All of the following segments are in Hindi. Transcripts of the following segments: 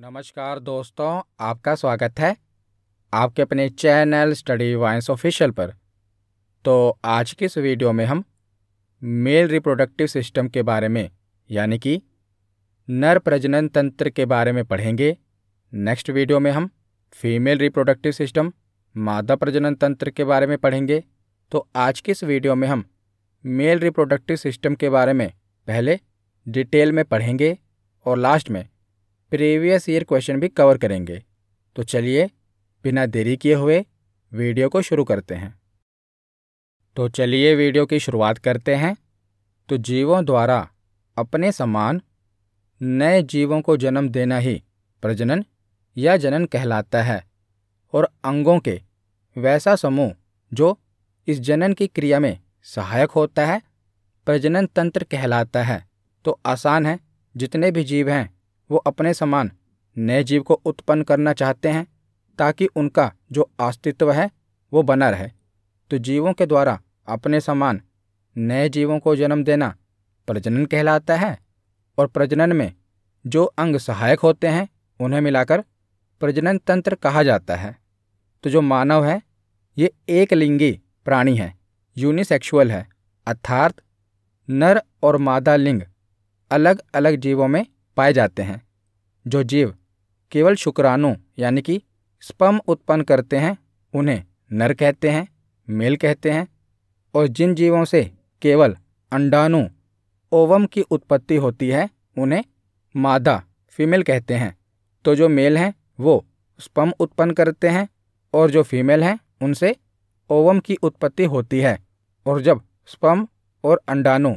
नमस्कार दोस्तों आपका स्वागत है आपके अपने चैनल स्टडी वाइंस ऑफिशियल पर तो आज की इस वीडियो में हम मेल रिप्रोडक्टिव सिस्टम के बारे में यानी कि नर प्रजनन तंत्र के बारे में पढ़ेंगे नेक्स्ट वीडियो में हम फीमेल रिप्रोडक्टिव सिस्टम मादा प्रजनन तंत्र के बारे में पढ़ेंगे तो आज की इस वीडियो में हम मेल रिप्रोडक्टिव सिस्टम के बारे में पहले डिटेल में पढ़ेंगे और लास्ट में प्रीवियस ईयर क्वेश्चन भी कवर करेंगे तो चलिए बिना देरी किए हुए वीडियो को शुरू करते हैं तो चलिए वीडियो की शुरुआत करते हैं तो जीवों द्वारा अपने समान नए जीवों को जन्म देना ही प्रजनन या जनन कहलाता है और अंगों के वैसा समूह जो इस जनन की क्रिया में सहायक होता है प्रजनन तंत्र कहलाता है तो आसान है जितने भी जीव हैं वो अपने समान नए जीव को उत्पन्न करना चाहते हैं ताकि उनका जो अस्तित्व है वो बना रहे तो जीवों के द्वारा अपने समान नए जीवों को जन्म देना प्रजनन कहलाता है और प्रजनन में जो अंग सहायक होते हैं उन्हें मिलाकर प्रजनन तंत्र कहा जाता है तो जो मानव है ये एक लिंगी प्राणी है यूनिसेक्सुअल है अर्थात नर और मादा लिंग अलग अलग जीवों में पाए जाते हैं जो जीव केवल शुक्राणु यानी कि स्पम उत्पन्न करते हैं उन्हें नर कहते हैं मेल कहते हैं और जिन जीवों से केवल अंडाणु ओवम की उत्पत्ति होती है उन्हें मादा फीमेल कहते हैं तो जो मेल हैं वो स्पम उत्पन्न करते हैं और जो फीमेल हैं उनसे ओवम की उत्पत्ति होती है और जब स्पम और अंडाणु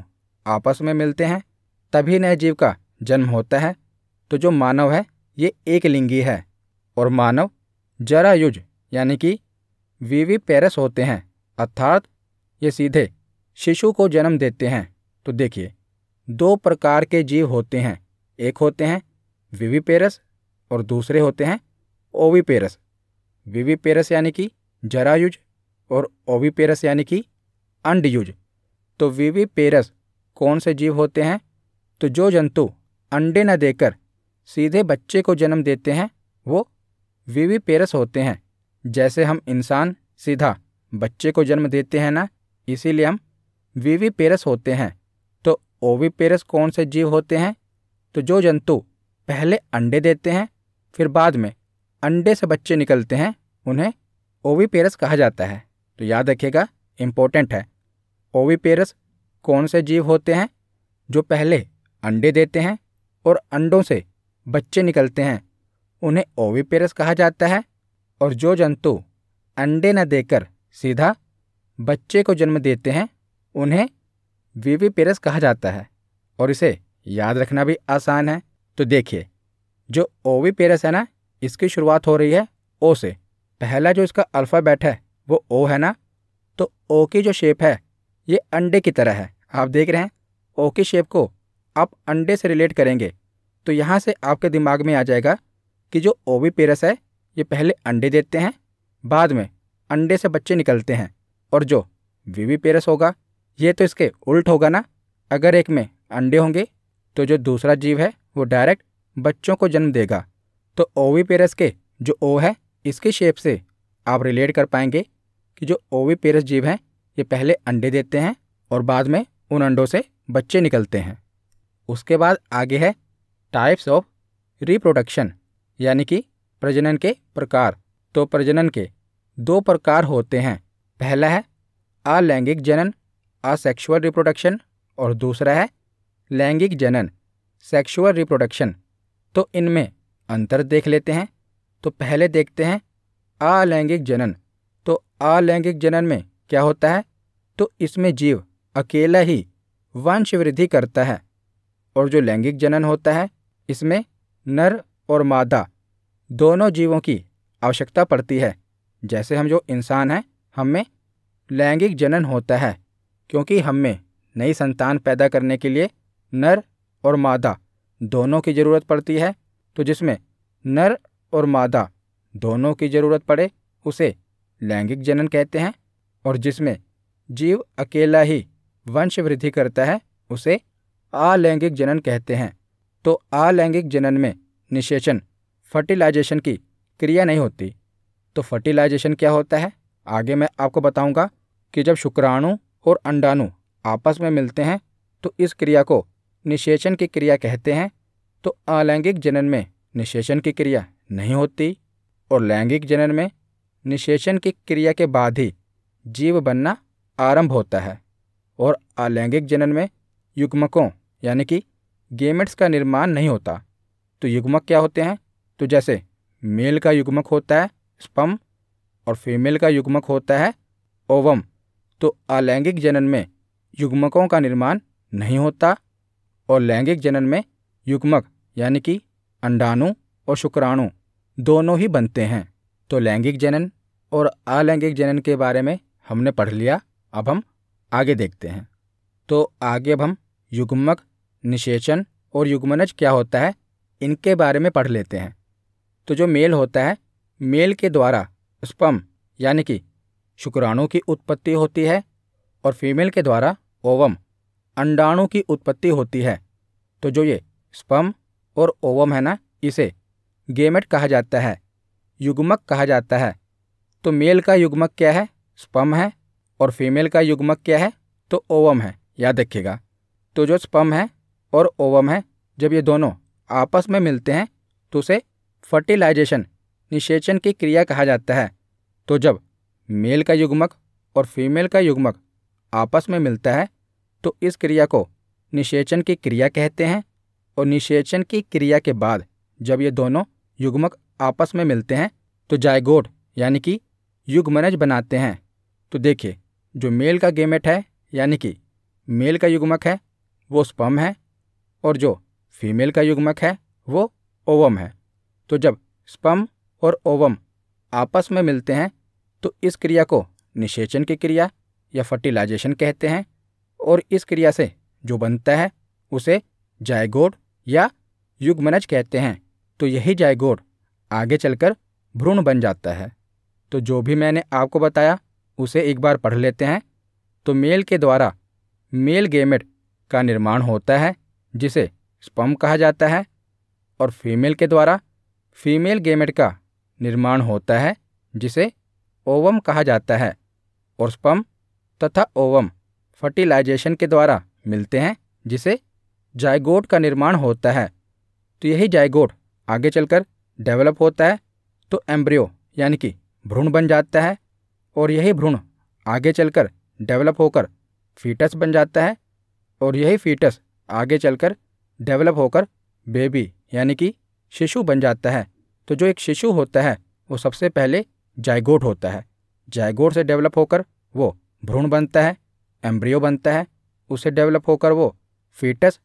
आपस में मिलते हैं तभी नए जीव का जन्म होता है तो जो मानव है ये एक लिंगी है और मानव जरायुज यानी कि वीवी पेरस होते हैं अर्थात ये सीधे शिशु को जन्म देते हैं तो देखिए दो प्रकार के जीव होते हैं एक होते हैं विवी पेरस और दूसरे होते हैं ओवी पेरस विवी पेरस यानी कि जरायुज और ओवी पेरस यानी कि अंडयुज तो विवी पेरस कौन से जीव होते हैं तो जो जंतु अंडे न देकर सीधे बच्चे को जन्म देते हैं वो विविपेरस होते हैं जैसे हम इंसान सीधा बच्चे को जन्म देते हैं ना इसीलिए हम विविपेरस होते हैं तो ओविपेरस कौन से जीव होते हैं तो जो जंतु पहले अंडे देते हैं फिर बाद में अंडे से बच्चे निकलते हैं उन्हें ओविपेरस कहा जाता है तो याद रखिएगा इम्पोर्टेंट है ओविपेरस कौन से जीव होते हैं जो पहले अंडे देते हैं और अंडों से बच्चे निकलते हैं उन्हें ओविपेरस कहा जाता है और जो जंतु अंडे न देकर सीधा बच्चे को जन्म देते हैं उन्हें वीवीपेरस कहा जाता है और इसे याद रखना भी आसान है तो देखिए जो ओविपेरस है ना इसकी शुरुआत हो रही है ओ से पहला जो इसका अल्फ़ाबेट है वो ओ है ना तो ओ की जो शेप है ये अंडे की तरह है आप देख रहे हैं ओ की शेप को आप अंडे से रिलेट करेंगे तो यहाँ से आपके दिमाग में आ जाएगा कि जो ओवी पेरस है ये पहले अंडे देते हैं बाद में अंडे से बच्चे निकलते हैं और जो वीवी पेरस होगा ये तो इसके उल्ट होगा ना अगर एक में अंडे होंगे तो जो दूसरा जीव है वो डायरेक्ट बच्चों को जन्म देगा तो ओवी पेरस के जो ओ है इसके शेप से आप रिलेट कर पाएंगे कि जो ओवी पेरस जीव हैं ये पहले अंडे देते हैं और बाद में उन अंडों से बच्चे निकलते हैं उसके बाद आगे है टाइप्स ऑफ रिप्रोडक्शन यानी कि प्रजनन के प्रकार तो प्रजनन के दो प्रकार होते हैं पहला है अलैंगिक जनन असेक्सुअल रिप्रोडक्शन और दूसरा है लैंगिक जनन सेक्सुअल रिप्रोडक्शन तो इनमें अंतर देख लेते हैं तो पहले देखते हैं अलैंगिक जनन तो अलैंगिक जनन में क्या होता है तो इसमें जीव अकेला ही वंशवृद्धि करता है और जो लैंगिक जनन होता है इसमें नर और मादा दोनों जीवों की आवश्यकता पड़ती है जैसे हम जो इंसान हैं हम में लैंगिक जनन होता है क्योंकि हम में नई संतान पैदा करने के लिए नर और मादा दोनों की ज़रूरत पड़ती है तो जिसमें नर और मादा दोनों की ज़रूरत पड़े उसे लैंगिक जनन कहते हैं और जिसमें जीव अकेला ही वंश वृद्धि करता है उसे अलैंगिक जनन कहते हैं तो अलैंगिक जनन में निषेचन फर्टिलाइजेशन की क्रिया नहीं होती तो फर्टिलाइजेशन क्या होता है आगे मैं आपको बताऊंगा कि जब शुक्राणु और अंडाणु आपस में मिलते हैं तो इस क्रिया को निषेचन की क्रिया कहते हैं तो अलैंगिक जनन में निषेचन की क्रिया नहीं होती और लैंगिक जनन में निषेचन की क्रिया के बाद ही जीव बनना आरंभ होता है और अलैंगिक जनन में युग्मकों यानी कि गेमेट्स का निर्माण नहीं होता तो युग्मक क्या होते हैं तो जैसे मेल का युग्मक होता है स्पम और फीमेल का युग्मक होता है ओवम तो अलैंगिक जनन में युग्मकों का निर्माण नहीं होता और लैंगिक जनन में युग्मक यानी कि अंडाणु और शुक्राणु दोनों ही बनते हैं तो लैंगिक जनन और अलैंगिक जनन के बारे में हमने पढ़ लिया अब हम आगे देखते हैं तो आगे अब हम युग्मक निषेचन और युग्मनज क्या होता है इनके बारे में पढ़ लेते हैं तो जो मेल होता है मेल के द्वारा स्पम यानी कि शुक्राणु की उत्पत्ति होती है और फीमेल के द्वारा ओवम अंडाणु की उत्पत्ति होती है तो जो ये स्पम और ओवम है ना इसे गेमेट कहा जाता है युग्मक कहा जाता है तो मेल का युग्मक क्या है स्पम है और फीमेल का युग्मक क्या है तो ओवम है याद रखिएगा तो जो स्पम है और ओवम है जब ये दोनों आपस में मिलते हैं तो उसे फर्टिलाइजेशन निषेचन की क्रिया कहा जाता है तो जब मेल का युग्मक और फीमेल का युग्मक आपस में मिलता है तो इस क्रिया को निषेचन की क्रिया कहते हैं और निषेचन की क्रिया के बाद जब ये दोनों युग्मक आपस में मिलते हैं तो जायगोट यानी कि युग्मनज बनाते हैं तो देखिए जो मेल का गेमेट है यानी कि मेल का युग्मक है वो स्पम है और जो फीमेल का युग्मक है वो ओवम है तो जब स्पम और ओवम आपस में मिलते हैं तो इस क्रिया को निषेचन की क्रिया या फर्टिलाइजेशन कहते हैं और इस क्रिया से जो बनता है उसे जायगोड या युग्मनज कहते हैं तो यही जायगोड आगे चलकर भ्रूण बन जाता है तो जो भी मैंने आपको बताया उसे एक बार पढ़ लेते हैं तो मेल के द्वारा मेल गेमेट का निर्माण होता है जिसे स्पम कहा जाता है और फीमेल के द्वारा फीमेल गेमेट का निर्माण होता है जिसे ओवम कहा जाता है और स्पम तथा ओवम फर्टिलाइजेशन के द्वारा मिलते हैं जिसे जायगोट का निर्माण होता है तो यही जायगोट आगे चलकर डेवलप होता है तो एम्ब्रियो यानी कि भ्रूण बन जाता है और यही भ्रूण आगे चलकर डेवलप होकर फीटस बन जाता है और यही फीटस आगे चलकर डेवलप होकर बेबी यानी कि शिशु बन जाता है तो जो एक शिशु होता है वो सबसे पहले जायगोट होता है जायगोट से डेवलप होकर वो भ्रूण बनता है एम्ब्रियो बनता है उसे डेवलप होकर वो फीटस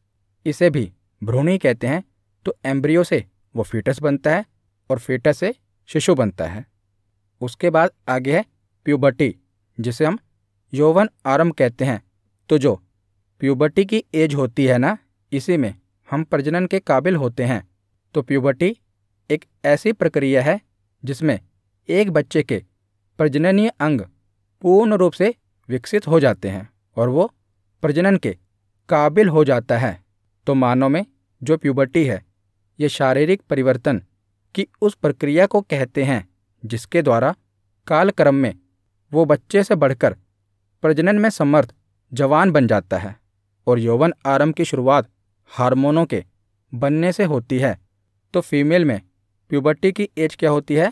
इसे भी भ्रूण ही कहते हैं तो एम्ब्रियो से वो फीटस बनता है और फीटस से शिशु बनता है उसके बाद आगे है प्यूबर्टी जिसे हम यौवन आरंभ कहते हैं तो जो प्यूबर्टी की एज होती है ना इसी में हम प्रजनन के काबिल होते हैं तो प्यूबर्टी एक ऐसी प्रक्रिया है जिसमें एक बच्चे के प्रजननीय अंग पूर्ण रूप से विकसित हो जाते हैं और वो प्रजनन के काबिल हो जाता है तो मानव में जो प्यूबर्टी है ये शारीरिक परिवर्तन की उस प्रक्रिया को कहते हैं जिसके द्वारा कालक्रम में वो बच्चे से बढ़कर प्रजनन में समर्थ जवान बन जाता है और यौवन आरंभ की शुरुआत हार्मोनों के बनने से होती है तो फीमेल में प्यूबर्टी की एज क्या होती है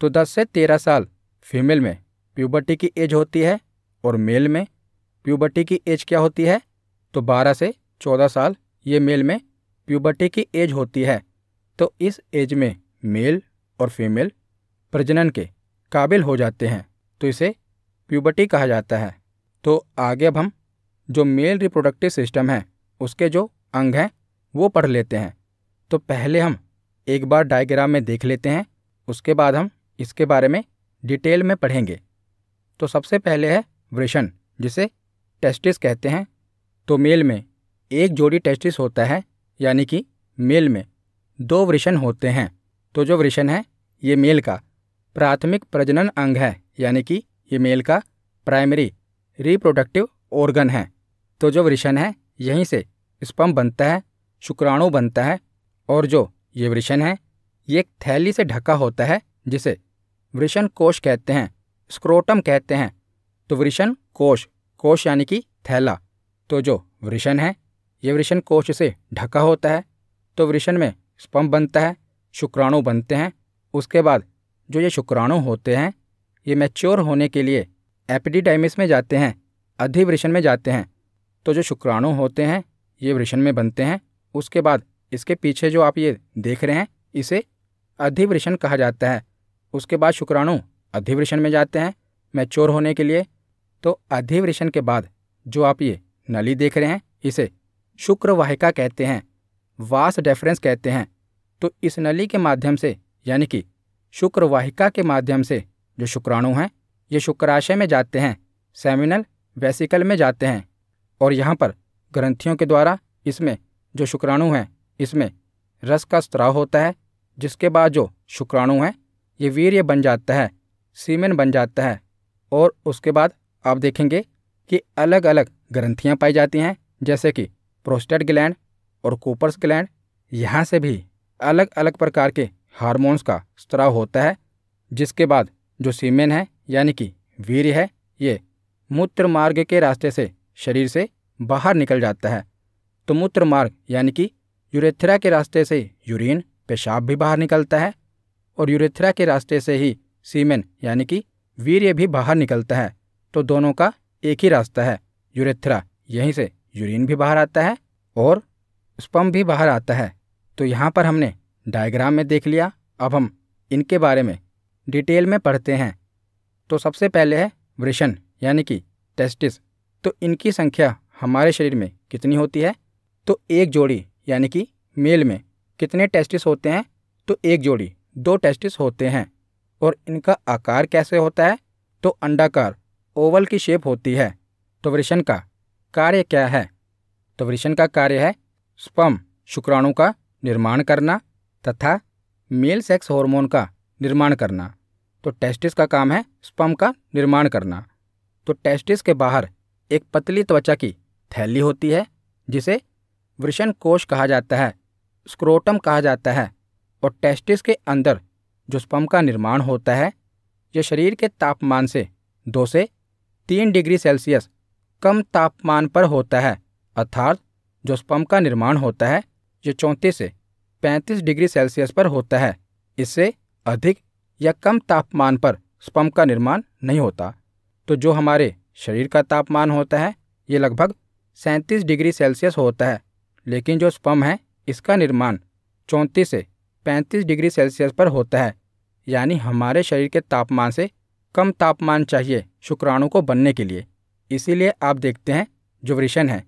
तो 10 से 13 साल फीमेल में प्यूबर्टी की एज होती है और मेल में प्यूबर्टी की एज क्या होती है तो 12 से 14 साल ये मेल में प्यूबर्टी की एज होती है तो इस एज में मेल और फीमेल प्रजनन के काबिल हो जाते हैं तो इसे प्यूबर्टी कहा जाता है तो आगे अब हम जो मेल रिप्रोडक्टिव सिस्टम है उसके जो अंग हैं वो पढ़ लेते हैं तो पहले हम एक बार डायग्राम में देख लेते हैं उसके बाद हम इसके बारे में डिटेल में पढ़ेंगे तो सबसे पहले है वृषण जिसे टेस्टिस कहते हैं तो मेल में एक जोड़ी टेस्टिस होता है यानी कि मेल में दो वृषण होते हैं तो जो वृषण है ये मेल का प्राथमिक प्रजनन अंग है यानी कि ये मेल का प्राइमरी रिप्रोडक्टिव ऑर्गन है तो जो वृषण है यहीं से स्पम बनता है शुक्राणु बनता है और जो ये वृषण है ये एक थैली से ढका होता है जिसे वृषण कोश कहते हैं स्क्रोटम कहते हैं तो वृषण कोश कोश यानी कि थैला तो जो वृषण है ये वृषण कोश से ढका होता है तो वृषण में स्पम बनता है शुक्राणु बनते हैं उसके बाद जो ये शुक्राणु होते हैं ये मैच्योर होने के लिए एपिडीडाइमिस में जाते हैं अधिवृषण में जाते हैं तो जो शुक्राणु होते हैं ये वृषण में बनते हैं उसके बाद इसके पीछे जो आप ये देख रहे हैं इसे अधिवृषण कहा जाता है उसके बाद शुक्राणु अधिवृषण में जाते हैं मैच्योर होने के लिए तो अधिवृषण के बाद जो आप ये नली देख रहे हैं इसे शुक्रवाहिका कहते हैं वास डेफरेंस कहते हैं तो इस नली के माध्यम से यानी कि शुक्रवाहिका के माध्यम से जो शुक्राणु हैं ये शुक्राशय में जाते हैं सेमिनल वेसिकल में जाते हैं और यहाँ पर ग्रंथियों के द्वारा इसमें जो शुक्राणु हैं इसमें रस का स्त्राव होता है जिसके बाद जो शुक्राणु हैं ये वीर्य बन जाता है सीमेन बन जाता है और उसके बाद आप देखेंगे कि अलग अलग ग्रंथियाँ पाई जाती हैं जैसे कि प्रोस्टेट ग्लैंड और कूपर्स ग्लैंड यहाँ से भी अलग अलग प्रकार के हार्मोन्स का स्त्राव होता है जिसके बाद जो सीमेन है यानी कि वीर्य है ये मूत्र मार्ग के रास्ते से शरीर से बाहर निकल जाता है तो मूत्र मार्ग यानी कि यूरेथ्रा के रास्ते से यूरिन पेशाब भी बाहर निकलता है और यूरेथ्रा के रास्ते से ही सीमेन यानी कि वीर्य भी बाहर निकलता है तो दोनों का एक ही रास्ता है यूरेथ्रा यहीं से यूरिन भी बाहर आता है और स्पम भी बाहर आता है तो यहाँ पर हमने डायग्राम में देख लिया अब हम इनके बारे में डिटेल में पढ़ते हैं तो सबसे पहले है वृषण यानी कि टेस्टिस तो इनकी संख्या हमारे शरीर में कितनी होती है तो एक जोड़ी यानी कि मेल में कितने टेस्टिस होते हैं तो एक जोड़ी दो टेस्टिस होते हैं और इनका आकार कैसे होता है तो अंडाकार ओवल की शेप होती है तो वृषण का कार्य क्या है तो वृषण का कार्य है स्पम शुक्राणु का निर्माण करना तथा मेल सेक्स हार्मोन का निर्माण करना तो टेस्टिस का काम है स्पम का निर्माण करना तो टेस्टिस के बाहर एक पतली त्वचा की थैली होती है जिसे वृषण कोश कहा जाता है स्क्रोटम कहा जाता है और टेस्टिस के अंदर जो स्पम का निर्माण होता है यह शरीर के तापमान से दो से तीन डिग्री सेल्सियस कम तापमान पर होता है अर्थात जो स्पम का निर्माण होता है यह चौंतीस से पैंतीस डिग्री सेल्सियस पर होता है इससे अधिक या कम तापमान पर स्पम का निर्माण नहीं होता तो जो हमारे शरीर का तापमान होता है ये लगभग सैंतीस डिग्री सेल्सियस होता है लेकिन जो स्पम है इसका निर्माण चौंतीस से पैंतीस डिग्री सेल्सियस पर होता है यानी हमारे शरीर के तापमान से कम तापमान चाहिए शुक्राणु को बनने के लिए इसीलिए आप देखते हैं जो वृषण है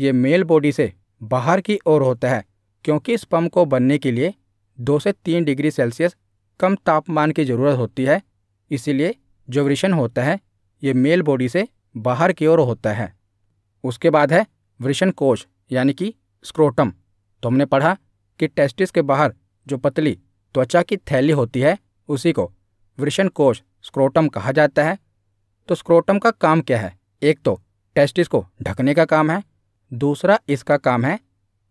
ये मेल बॉडी से बाहर की ओर होता है क्योंकि स्पम को बनने के लिए दो से तीन डिग्री सेल्सियस कम तापमान की ज़रूरत होती है इसीलिए जो वृषण होता है ये मेल बॉडी से बाहर की ओर होता है उसके बाद है वृषण कोश यानी कि स्क्रोटम तो हमने पढ़ा कि टेस्टिस के बाहर जो पतली त्वचा की थैली होती है उसी को वृषण कोश स्क्रोटम कहा जाता है तो स्क्रोटम का काम क्या है एक तो टेस्टिस को ढकने का काम है दूसरा इसका काम है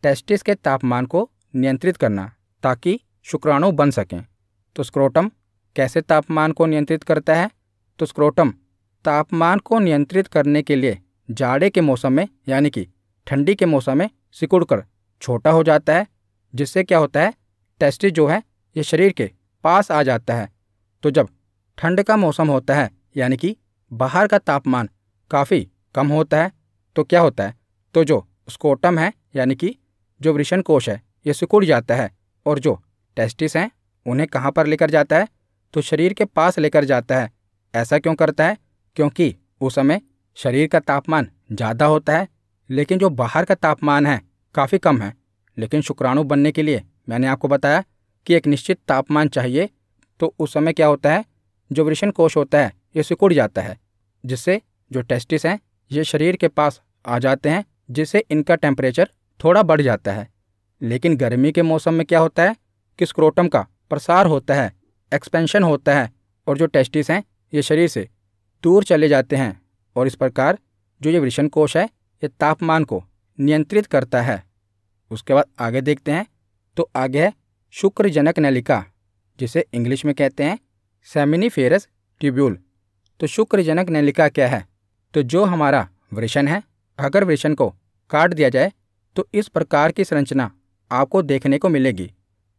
टेस्टिस के तापमान को नियंत्रित करना ताकि शुक्राणु बन सकें तो स्क्रोटम कैसे तापमान को नियंत्रित करता है तो स्क्रोटम तापमान को नियंत्रित करने के लिए जाड़े के मौसम में यानी कि ठंडी के मौसम में सिकुड़ कर छोटा हो जाता है जिससे क्या होता है टेस्टिस जो है ये शरीर के पास आ जाता है तो जब ठंड का मौसम होता है यानी कि बाहर का तापमान काफ़ी कम होता है तो क्या होता है तो जो स्कोटम है यानी कि जो वृषण कोश है ये सिकुड़ जाता है और जो टेस्टिस हैं उन्हें कहाँ पर लेकर जाता है तो शरीर के पास लेकर जाता है ऐसा क्यों करता है क्योंकि उस समय शरीर का तापमान ज़्यादा होता है लेकिन जो बाहर का तापमान है काफ़ी कम है लेकिन शुक्राणु बनने के लिए मैंने आपको बताया कि एक निश्चित तापमान चाहिए तो उस समय क्या होता है जो वृषण कोश होता है ये सिकुड़ जाता है जिससे जो टेस्टिस हैं ये शरीर के पास आ जाते हैं जिससे इनका टेम्परेचर थोड़ा बढ़ जाता है लेकिन गर्मी के मौसम में क्या होता है कि स्क्रोटम का प्रसार होता है एक्सपेंशन होता है और जो टेस्टिस हैं ये शरीर से दूर चले जाते हैं और इस प्रकार जो ये वृषण कोश है ये तापमान को नियंत्रित करता है उसके बाद आगे देखते हैं तो आगे है शुक्रजनक नलिका जिसे इंग्लिश में कहते हैं सेमिनीफेरस ट्यूब्यूल तो शुक्रजनक नलिका क्या है तो जो हमारा वृषण है अगर वृषण को काट दिया जाए तो इस प्रकार की संरचना आपको देखने को मिलेगी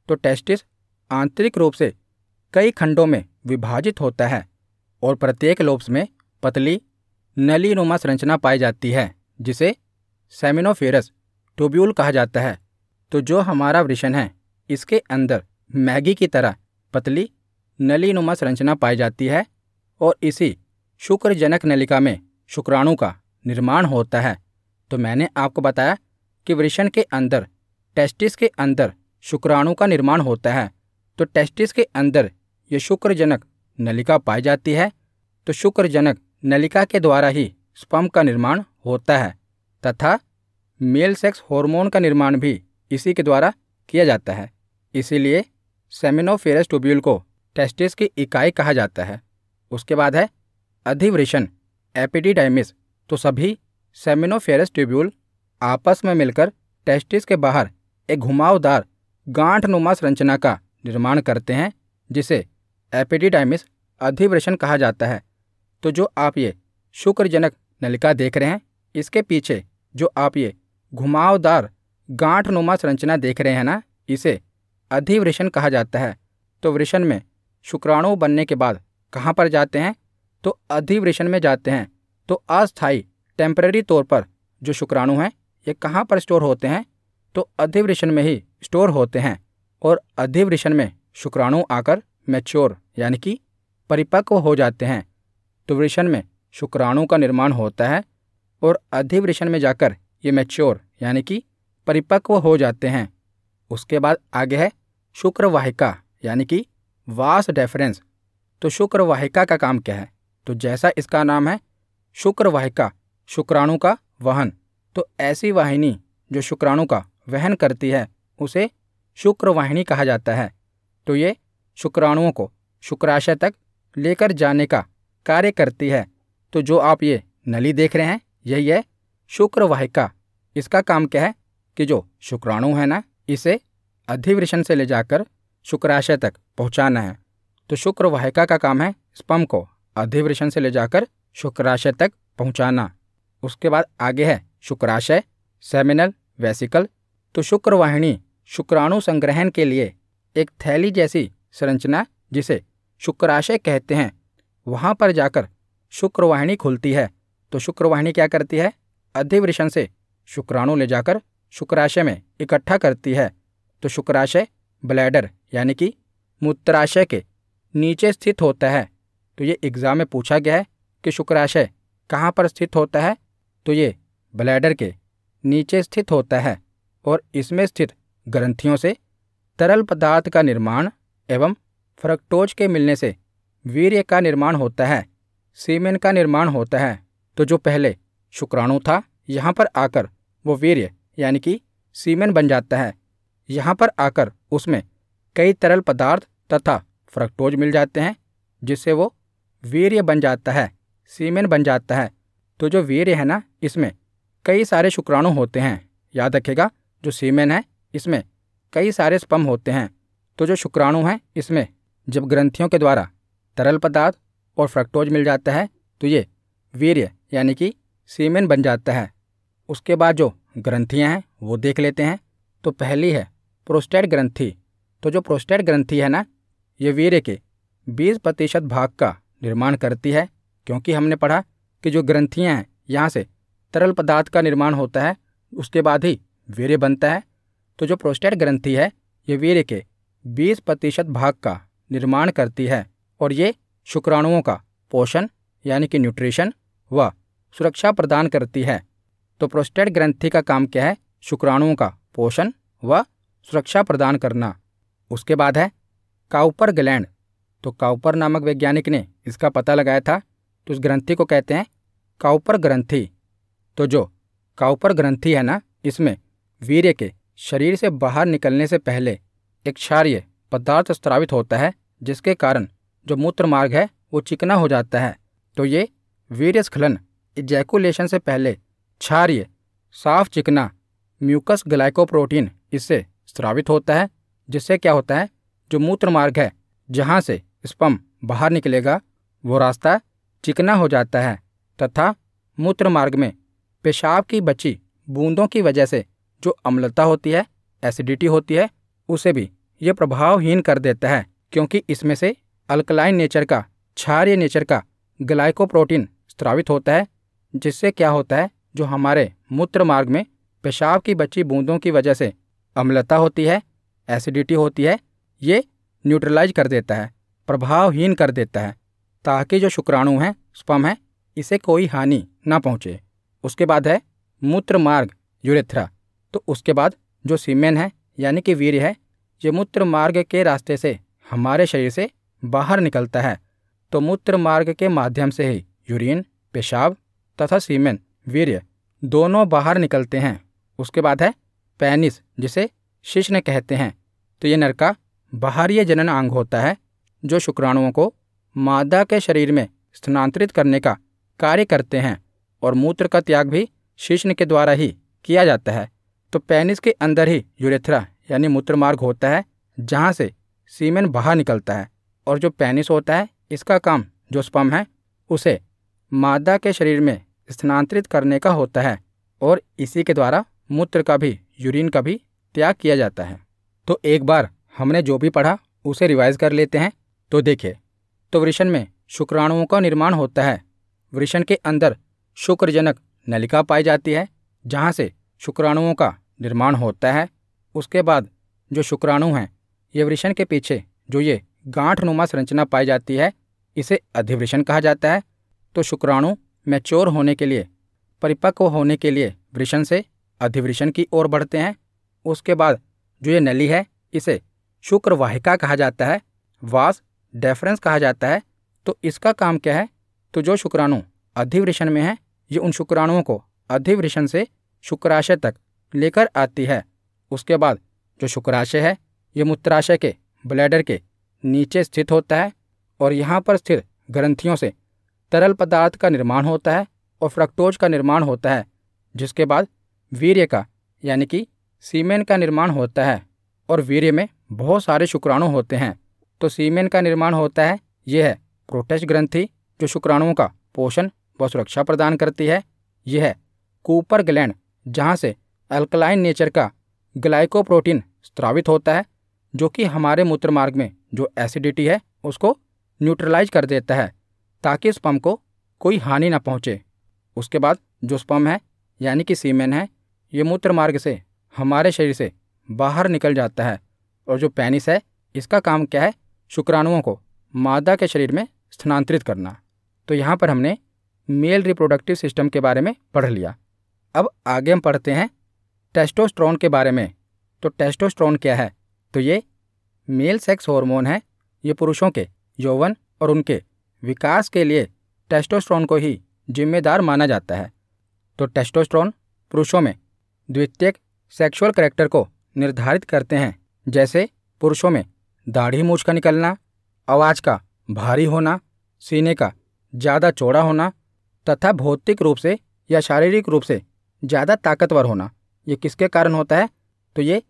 तो टेस्टिस आंतरिक रूप से कई खंडों में विभाजित होता है और प्रत्येक लोब्स में पतली नलीनुमा संरचना पाई जाती है जिसे सेमिनोफेरस ट्यूब्यूल कहा जाता है तो जो हमारा वृषण है इसके अंदर मैगी की तरह पतली नलीनुमा संरचना पाई जाती है और इसी शुक्रजनक नलिका में शुक्राणु का निर्माण होता है तो मैंने आपको बताया कि वृषण के अंदर टेस्टिस के अंदर शुक्राणु का निर्माण होता है तो टेस्टिस के अंदर ये शुक्रजनक नलिका पाई जाती है तो शुक्रजनक नलिका के द्वारा ही स्पम का निर्माण होता है तथा मेल सेक्स हार्मोन का निर्माण भी इसी के द्वारा किया जाता है इसीलिए सेमिनोफेरस ट्यूब्यूल को टेस्टिस की इकाई कहा जाता है उसके बाद है अधिवृषण एपिडिडाइमिस तो सभी सेमिनोफेरस ट्यूब्यूल आपस में मिलकर टेस्टिस के बाहर एक घुमावदार गांठ संरचना का निर्माण करते हैं जिसे एपिडिडाइमिस अधिवृषण कहा जाता है तो जो आप ये शुक्रजनक नलिका देख रहे हैं इसके पीछे जो आप ये घुमावदार गांठनुमा संरचना देख रहे हैं ना इसे अधिवृषण कहा जाता है तो वृषण में शुक्राणु बनने के बाद कहाँ पर जाते हैं तो अधिवृषण में जाते हैं तो अस्थाई टेम्परेरी तौर पर जो शुक्राणु हैं ये कहाँ पर स्टोर होते हैं तो अधिवृषण में ही स्टोर होते हैं और अधिवृषण में शुक्राणु आकर मैच्योर यानी कि परिपक्व हो जाते हैं तो वृषण में शुक्राणु का निर्माण होता है और अधिवृषण में जाकर ये मैच्योर यानी कि परिपक्व हो जाते हैं उसके बाद आगे है शुक्रवाहिका यानी कि वास डेफरेंस तो शुक्रवाहिका का काम क्या है तो जैसा इसका नाम है शुक्रवाहिका शुक्राणु का वहन तो ऐसी वाहिनी जो शुक्राणु का वहन करती है उसे शुक्रवाहिनी कहा जाता है तो ये शुक्राणुओं को शुक्राशय तक लेकर जाने का कार्य करती है तो जो आप ये नली देख रहे हैं यही है शुक्रवाहिका इसका काम क्या है कि जो शुक्राणु है ना इसे अधिवृषण से ले जाकर शुक्राशय तक पहुंचाना है तो शुक्रवाहिका का काम है स्पम को अधिवृषण से ले जाकर शुक्राशय तक पहुंचाना उसके बाद आगे है शुक्राशय सेमिनल वेसिकल तो शुक्रवाहिनी शुक्राणु संग्रहण के लिए एक थैली जैसी संरचना जिसे शुक्राशय कहते हैं वहाँ पर जाकर शुक्रवाहिनी खुलती है तो शुक्रवाहिनी क्या करती है अधिवृषण से शुक्राणु ले जाकर शुक्राशय में इकट्ठा करती है तो शुक्राशय ब्लैडर यानी कि मूत्राशय के नीचे स्थित होता है तो ये एग्ज़ाम में पूछा गया है कि शुक्राशय कहाँ पर स्थित होता है तो ये ब्लैडर के नीचे स्थित होता है और इसमें स्थित ग्रंथियों से तरल पदार्थ का निर्माण एवं फ्रक्टोज के मिलने से वीर्य का निर्माण होता है सीमेन का निर्माण होता है तो जो पहले शुक्राणु था यहाँ पर आकर वो वीर्य यानी कि सीमेन बन जाता है यहाँ पर आकर उसमें कई तरल पदार्थ तथा फ्रक्टोज मिल जाते हैं जिससे वो वीर्य बन जाता है सीमेन बन जाता है तो जो वीर्य है ना इसमें कई सारे शुक्राणु होते हैं याद रखेगा जो सीमेन है इसमें कई सारे स्पम होते हैं तो जो शुक्राणु हैं इसमें जब ग्रंथियों के द्वारा तरल पदार्थ और फ्रक्टोज मिल जाता है तो ये वीर्य यानी कि सीमेन बन जाता है उसके बाद जो ग्रंथियाँ हैं वो देख लेते हैं तो पहली है प्रोस्टेट ग्रंथी तो जो प्रोस्टेट ग्रंथी है ना ये वीर्य के 20 प्रतिशत भाग का निर्माण करती है क्योंकि हमने पढ़ा कि जो ग्रंथियाँ हैं यहाँ से तरल पदार्थ का निर्माण होता है उसके बाद ही वीर्य बनता है तो जो प्रोस्टेट ग्रंथी है ये वीर्य के 20 प्रतिशत भाग का निर्माण करती है और ये शुक्राणुओं का पोषण यानी कि न्यूट्रिशन व सुरक्षा प्रदान करती है तो प्रोस्टेट ग्रंथि का काम क्या है शुक्राणुओं का पोषण व सुरक्षा प्रदान करना उसके बाद है काउपर ग्लैंड तो काउपर नामक वैज्ञानिक ने इसका पता लगाया था तो उस ग्रंथि को कहते हैं काउपर ग्रंथि तो जो काउपर ग्रंथि है ना इसमें वीर्य के शरीर से बाहर निकलने से पहले एक क्षार्य पदार्थ स्त्रावित होता है जिसके कारण जो मूत्र मार्ग है वो चिकना हो जाता है तो ये वीरस्खलन इजैकुलेशन से पहले क्षार्य साफ चिकना म्यूकस ग्लाइकोप्रोटीन इससे स्रावित होता है जिससे क्या होता है जो मूत्र मार्ग है जहाँ से स्पम बाहर निकलेगा वो रास्ता चिकना हो जाता है तथा मूत्र मार्ग में पेशाब की बची बूंदों की वजह से जो अम्लता होती है एसिडिटी होती है उसे भी ये प्रभावहीन कर देता है क्योंकि इसमें से अल्कलाइन नेचर का क्षार्य नेचर का ग्लाइकोप्रोटीन स्त्रावित होता है जिससे क्या होता है जो हमारे मूत्र मार्ग में पेशाब की बची बूंदों की वजह से अम्लता होती है एसिडिटी होती है ये न्यूट्रलाइज कर देता है प्रभावहीन कर देता है ताकि जो शुक्राणु हैं स्पम है इसे कोई हानि ना पहुँचे उसके बाद है मूत्र मार्ग यूरेथ्रा तो उसके बाद जो सीमेन है यानी कि वीर्य है ये मूत्र मार्ग के रास्ते से हमारे शरीर से बाहर निकलता है तो मूत्र मार्ग के माध्यम से ही यूरिन पेशाब तथा सीमेन वीर्य दोनों बाहर निकलते हैं उसके बाद है पैनिस जिसे शिश्न कहते हैं तो ये नर का बाहरीय जनन अंग होता है जो शुक्राणुओं को मादा के शरीर में स्थानांतरित करने का कार्य करते हैं और मूत्र का त्याग भी शिश्न के द्वारा ही किया जाता है तो पैनिस के अंदर ही यूरेथ्रा यानी मूत्र मार्ग होता है जहाँ से सीमेन बाहर निकलता है और जो पेनिस होता है इसका काम जो स्पम है उसे मादा के शरीर में स्थानांतरित करने का होता है और इसी के द्वारा मूत्र का भी यूरिन का भी त्याग किया जाता है तो एक बार हमने जो भी पढ़ा उसे रिवाइज कर लेते हैं तो देखिए तो वृषण में शुक्राणुओं का निर्माण होता है वृषण के अंदर शुक्रजनक नलिका पाई जाती है जहाँ से शुक्राणुओं का निर्माण होता है उसके बाद जो शुक्राणु हैं ये वृषण के पीछे जो ये गांठ नुमा संरचना पाई जाती है इसे अधिवृषण कहा जाता है तो शुक्राणु मैच्योर होने के लिए परिपक्व होने के लिए वृषण से अधिवृषण की ओर बढ़ते हैं उसके बाद जो ये नली है इसे शुक्रवाहिका कहा जाता है वास डेफरेंस कहा जाता है तो इसका काम क्या है तो जो शुक्राणु अधिवृषण में है ये उन शुक्राणुओं को अधिवृषण से शुक्राशय तक लेकर आती है उसके बाद जो शुक्राशय है ये मूत्राशय के ब्लैडर के नीचे स्थित होता है और यहाँ पर स्थित ग्रंथियों से तरल पदार्थ का निर्माण होता है और फ्रक्टोज का निर्माण होता है जिसके बाद वीर्य का यानी कि सीमेन का निर्माण होता है और वीर्य में बहुत सारे शुक्राणु होते हैं तो सीमेन का निर्माण होता है यह है प्रोटेस्ट ग्रंथि जो शुक्राणुओं का पोषण व सुरक्षा प्रदान करती है यह है कूपर ग्लैंड जहाँ से अल्कलाइन नेचर का ग्लाइकोप्रोटीन स्त्रावित होता है जो कि हमारे मूत्र मार्ग में जो एसिडिटी है उसको न्यूट्रलाइज कर देता है ताकि स्पम को कोई हानि ना पहुँचे उसके बाद जो स्पम है यानी कि सीमेन है ये मूत्र मार्ग से हमारे शरीर से बाहर निकल जाता है और जो पेनिस है इसका काम क्या है शुक्राणुओं को मादा के शरीर में स्थानांतरित करना तो यहाँ पर हमने मेल रिप्रोडक्टिव सिस्टम के बारे में पढ़ लिया अब आगे हम पढ़ते हैं टेस्टोस्ट्रॉन के बारे में तो टेस्टोस्ट्रॉन क्या है तो ये मेल सेक्स हार्मोन है ये पुरुषों के यौवन और उनके विकास के लिए टेस्टोस्ट्रॉन को ही जिम्मेदार माना जाता है तो टेस्टोस्ट्रॉन पुरुषों में द्वितीयक सेक्सुअल करेक्टर को निर्धारित करते हैं जैसे पुरुषों में दाढ़ी मूछ का निकलना आवाज़ का भारी होना सीने का ज़्यादा चौड़ा होना तथा भौतिक रूप से या शारीरिक रूप से ज़्यादा ताकतवर होना ये किसके कारण होता है तो ये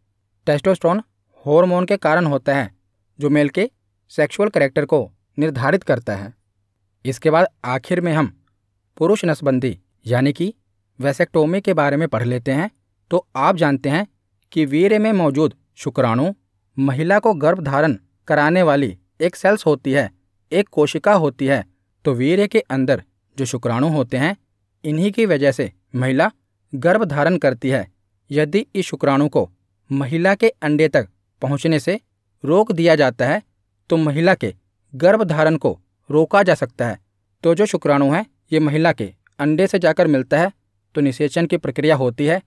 टेस्टोस्ट्रॉन हार्मोन के कारण होता है जो मेल के सेक्सुअल करेक्टर को निर्धारित करता है इसके बाद आखिर में हम पुरुष नसबंदी यानी कि वैसेक्टोमी के बारे में पढ़ लेते हैं तो आप जानते हैं कि वीर्य में मौजूद शुक्राणु महिला को गर्भ धारण कराने वाली एक सेल्स होती है एक कोशिका होती है तो वीर्य के अंदर जो शुक्राणु होते हैं इन्हीं की वजह से महिला गर्भ धारण करती है यदि इस शुक्राणु को महिला के अंडे तक पहुंचने से रोक दिया जाता है तो महिला के गर्भधारण को रोका जा सकता है तो जो शुक्राणु हैं ये महिला के अंडे से जाकर मिलता है तो निषेचन की प्रक्रिया होती है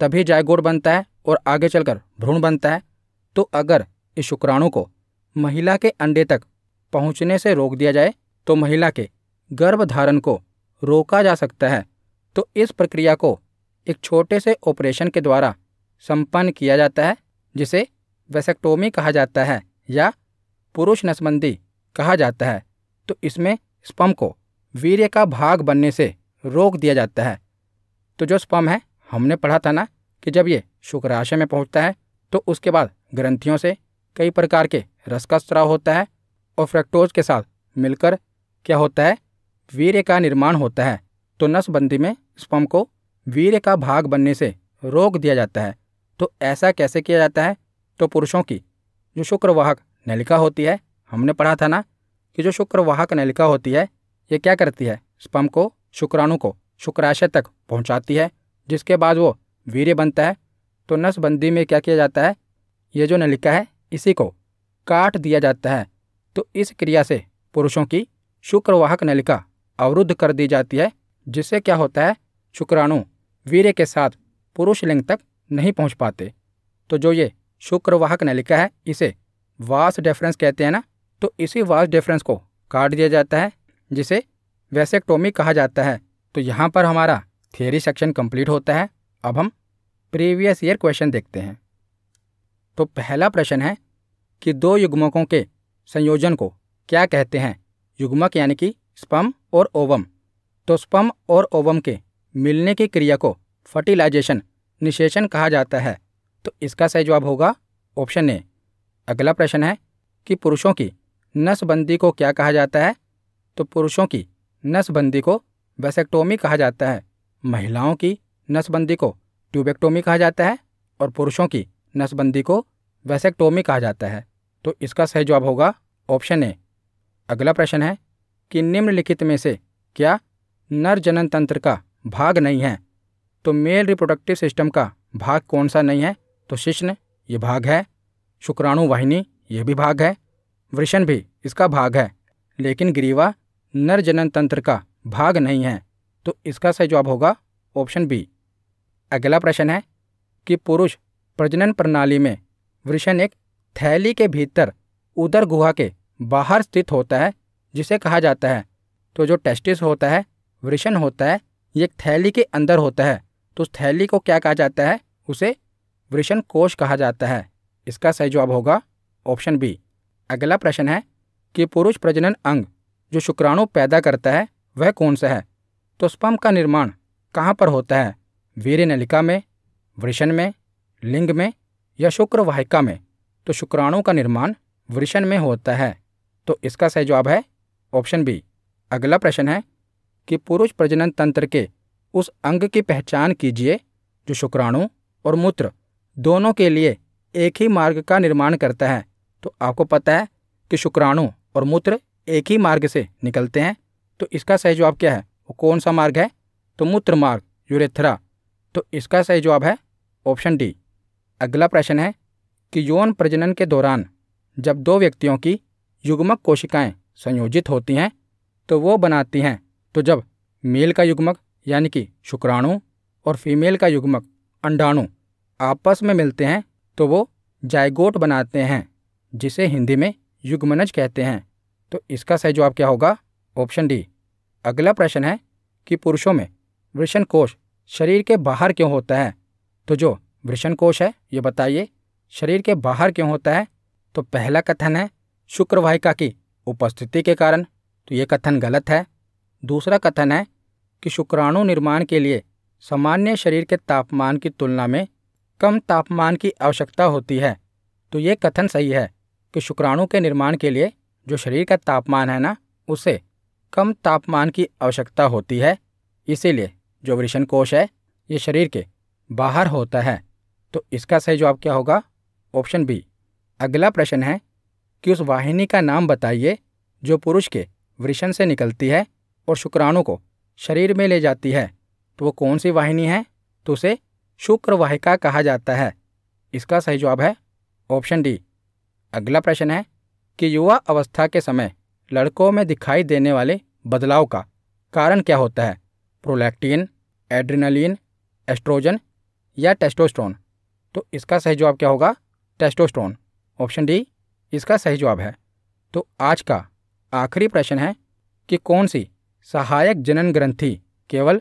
तभी जायगोड बनता है और आगे चलकर भ्रूण बनता है तो अगर इस शुक्राणु को महिला के अंडे तक पहुंचने से रोक दिया जाए तो महिला के गर्भधारण को रोका जा सकता है तो इस प्रक्रिया को एक छोटे से ऑपरेशन के द्वारा संपन्न किया जाता है जिसे वेसेक्टोमी कहा जाता है या पुरुष नसबंदी कहा जाता है तो इसमें स्पम को वीर्य का भाग बनने से रोक दिया जाता है तो जो स्पम है हमने पढ़ा था ना कि जब ये शुक्राशय में पहुंचता है तो उसके बाद ग्रंथियों से कई प्रकार के रस का स्त्राव होता है और फ्रेक्टोज के साथ मिलकर क्या होता है वीर्य का निर्माण होता है तो नसबंदी में स्पम को वीर्य का भाग बनने से रोक दिया जाता है तो ऐसा कैसे किया जाता है तो पुरुषों की जो शुक्रवाहक नलिका होती है हमने पढ़ा था ना कि जो शुक्रवाहक नलिका होती है ये क्या करती है स्पम को शुक्राणु को शुक्राशय तक पहुंचाती है जिसके बाद वो वीर्य बनता है तो नसबंदी में क्या किया जाता है ये जो नलिका है इसी को काट दिया जाता है तो इस क्रिया से पुरुषों की शुक्रवाहक नलिका अवरुद्ध कर दी जाती है जिससे क्या होता है शुक्राणु वीर्य के साथ पुरुष लिंग तक नहीं पहुंच पाते तो जो ये शुक्रवाहक ने लिखा है इसे वास डेफरेंस कहते हैं ना तो इसी वास डेफरेंस को काट दिया जाता है जिसे वैसेक्टोमी कहा जाता है तो यहाँ पर हमारा थेरी सेक्शन कंप्लीट होता है अब हम प्रीवियस ईयर क्वेश्चन देखते हैं तो पहला प्रश्न है कि दो युग्मकों के संयोजन को क्या कहते हैं युग्मक यानी कि स्पम और ओवम तो स्पम और ओवम के मिलने की क्रिया को फर्टिलाइजेशन निशेषण कहा जाता है तो इसका सही जवाब होगा ऑप्शन ए अगला प्रश्न है कि पुरुषों की नसबंदी को क्या कहा जाता है तो पुरुषों की नसबंदी को वैसेक्टोमी कहा जाता है महिलाओं की नसबंदी को ट्यूबेक्टोमी कहा जाता है और पुरुषों की नसबंदी को वैसेक्टोमी कहा जाता है तो इसका सही जवाब होगा ऑप्शन ए अगला प्रश्न है कि निम्नलिखित में से क्या नर जनन तंत्र का भाग नहीं है तो मेल रिप्रोडक्टिव सिस्टम का भाग कौन सा नहीं है तो शिश्न ये भाग है शुक्राणु वाहिनी ये भी भाग है वृषण भी इसका भाग है लेकिन ग्रीवा नर जनन तंत्र का भाग नहीं है तो इसका सही जवाब होगा ऑप्शन बी अगला प्रश्न है कि पुरुष प्रजनन प्रणाली में वृषण एक थैली के भीतर उदर गुहा के बाहर स्थित होता है जिसे कहा जाता है तो जो टेस्टिस होता है वृषण होता है ये एक थैली के अंदर होता है तो उस थैली को क्या कहा जाता है उसे वृषण कोश कहा जाता है इसका सही जवाब होगा ऑप्शन बी अगला प्रश्न है कि पुरुष प्रजनन अंग जो शुक्राणु पैदा करता है वह कौन सा है तो स्पम का निर्माण कहाँ पर होता है वीर नलिका में वृषण में लिंग में या शुक्र वाहिका में तो शुक्राणु का निर्माण वृषण में होता है तो इसका सही जवाब है ऑप्शन बी अगला प्रश्न है कि पुरुष प्रजनन तंत्र के उस अंग की पहचान कीजिए जो शुक्राणु और मूत्र दोनों के लिए एक ही मार्ग का निर्माण करता है तो आपको पता है कि शुक्राणु और मूत्र एक ही मार्ग से निकलते हैं तो इसका सही जवाब क्या है वो कौन सा मार्ग है तो मूत्र मार्ग यूरेथरा तो इसका सही जवाब है ऑप्शन डी अगला प्रश्न है कि यौन प्रजनन के दौरान जब दो व्यक्तियों की युग्मक कोशिकाएं संयोजित होती हैं तो वो बनाती हैं तो जब मेल का युग्मक यानी कि शुक्राणु और फीमेल का युग्मक अंडाणु आपस में मिलते हैं तो वो जायगोट बनाते हैं जिसे हिंदी में युग्मनज कहते हैं तो इसका सही जवाब क्या होगा ऑप्शन डी अगला प्रश्न है कि पुरुषों में वृषण कोश शरीर के बाहर क्यों होता है तो जो वृषण कोश है ये बताइए शरीर के बाहर क्यों होता है तो पहला कथन है शुक्रवाहिका की उपस्थिति के कारण तो ये कथन गलत है दूसरा कथन है कि शुक्राणु निर्माण के लिए सामान्य शरीर के तापमान की तुलना में कम तापमान की आवश्यकता होती है तो ये कथन सही है कि शुक्राणु के निर्माण के लिए जो शरीर का तापमान है ना उसे कम तापमान की आवश्यकता होती है इसीलिए जो वृषण कोश है ये शरीर के बाहर होता है तो इसका सही जवाब क्या होगा ऑप्शन बी अगला प्रश्न है कि उस वाहिनी का नाम बताइए जो पुरुष के वृषण से निकलती है और शुक्राणु को शरीर में ले जाती है तो वो कौन सी वाहिनी है तो उसे शुक्रवाहिका कहा जाता है इसका सही जवाब है ऑप्शन डी अगला प्रश्न है कि युवा अवस्था के समय लड़कों में दिखाई देने वाले बदलाव का कारण क्या होता है प्रोलैक्टिन एड्रिनलिन एस्ट्रोजन या टेस्टोस्टोन तो इसका सही जवाब क्या होगा टेस्टोस्टोन ऑप्शन डी इसका सही जवाब है तो आज का आखिरी प्रश्न है कि कौन सी सहायक जनन ग्रंथि केवल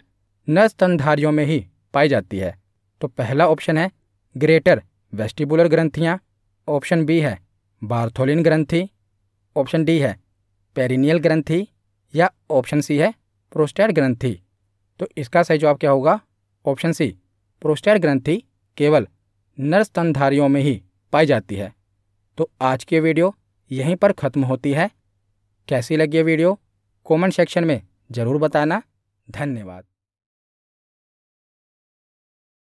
नस्तनधारियों में ही पाई जाती है तो पहला ऑप्शन है ग्रेटर वेस्टिबुलर ग्रंथियाँ ऑप्शन बी है बार्थोलिन ग्रंथि ऑप्शन डी है पेरिनियल ग्रंथि या ऑप्शन सी है प्रोस्टेट ग्रंथि तो इसका सही जवाब क्या होगा ऑप्शन सी प्रोस्टेट ग्रंथि केवल नर स्तनधारियों में ही पाई जाती है तो आज की वीडियो यहीं पर ख़त्म होती है कैसी लगी वीडियो कमेंट सेक्शन में ज़रूर बताना धन्यवाद